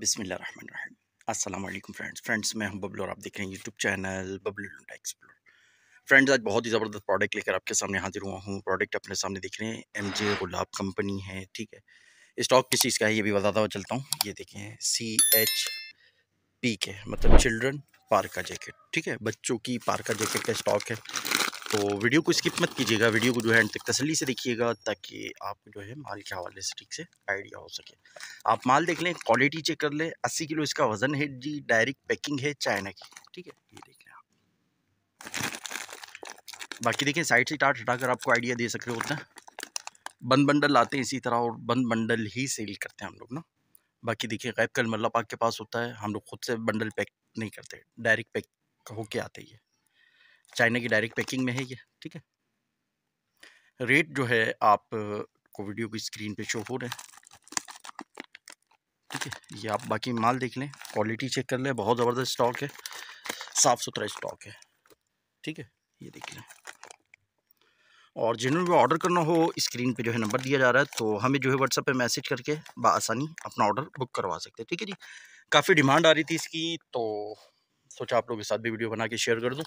बिसमीम अस्सलाम वालेकुम फ्रेंड्स फ्रेंड्स मैं हूं बबलू और आप देख रहे हैं YouTube channel Bablu Lunda explore friends आज बहुत ही ज़बरदस्त प्रोडक्ट लेकर आपके सामने हाजिर हुआ हूँ प्रोडक्ट अपने सामने देख रहे हैं एम जे गुलाब कंपनी है ठीक है स्टॉक किस चीज़ का है ये भी बताता हुआ चलता हूँ ये देखें सी एच पी के मतलब चिल्ड्रन पार्का जैकेट ठीक है बच्चों की पार्का जैकेट का स्टॉक है तो वीडियो को स्किप मत कीजिएगा वीडियो को जो है एंड तक तसली से देखिएगा ताकि आपको जो है माल के हवाले से ठीक से आइडिया हो सके आप माल देख लें क्वालिटी चेक कर लें अस्सी किलो इसका वज़न है जी डायरेक्ट पैकिंग है चाइना की ठीक है ये देख लें बाकी देखें साइड से टाट हटा आपको आइडिया दे सक रहे होते हैं बंद बंडल लाते हैं इसी तरह और बंद बंडल ही सेल करते हैं हम लोग ना बाकी देखिए गैब कल मल्ला पाक के पास होता है हम लोग खुद से बंडल पैक नहीं करते डायरेक्ट पैक होके आते ही है चाइना की डायरेक्ट पैकिंग में है ये ठीक है रेट जो है आप को वीडियो की स्क्रीन पे शो हो रहे हैं ठीक है ये आप बाकी माल देख लें क्वालिटी चेक कर लें बहुत ज़बरदस्त स्टॉक है साफ़ सुथरा स्टॉक है ठीक है ये देख लें और जिन्होंने भी ऑर्डर करना हो स्क्रीन पे जो है नंबर दिया जा रहा है तो हमें जो है व्हाट्सएप पे मैसेज करके बसानी अपना ऑर्डर बुक करवा सकते हैं ठीक है जी काफ़ी डिमांड आ रही थी इसकी तो सोचा आप लोगों के साथ भी वीडियो बना के शेयर कर दूँ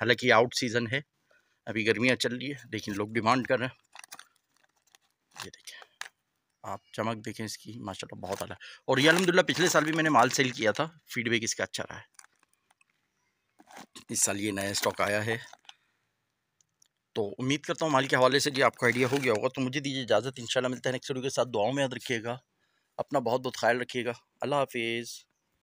हालांकि आउट सीज़न है अभी गर्मियाँ चल रही है लेकिन लोग डिमांड कर रहे हैं ये देखिए आप चमक देखें इसकी माशाल्लाह बहुत अला और ये अलहमदिल्ला पिछले साल भी मैंने माल सेल किया था फीडबैक इसका अच्छा रहा है इस साल ये नया स्टॉक आया है तो उम्मीद करता हूँ माल के हवाले से जी आपको आइडिया हो गया होगा तो मुझे दीजिए इजाज़त इन मिलता है नेक्स्ट वीडियो के साथ दुआओं में याद रखिएगा अपना बहुत बहुत ख्याल रखिएगा अल्लाह हाफिज़